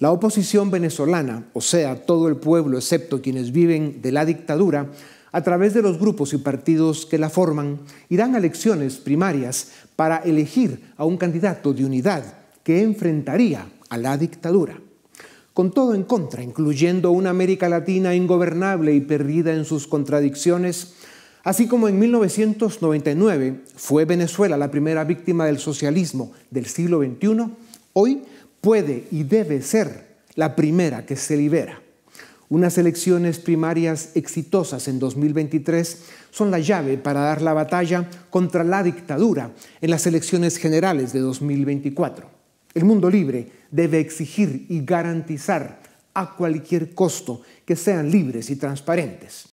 La oposición venezolana, o sea, todo el pueblo excepto quienes viven de la dictadura, a través de los grupos y partidos que la forman, irán a elecciones primarias para elegir a un candidato de unidad que enfrentaría a la dictadura. Con todo en contra, incluyendo una América Latina ingobernable y perdida en sus contradicciones, así como en 1999 fue Venezuela la primera víctima del socialismo del siglo XXI, hoy puede y debe ser la primera que se libera. Unas elecciones primarias exitosas en 2023 son la llave para dar la batalla contra la dictadura en las elecciones generales de 2024. El mundo libre debe exigir y garantizar a cualquier costo que sean libres y transparentes.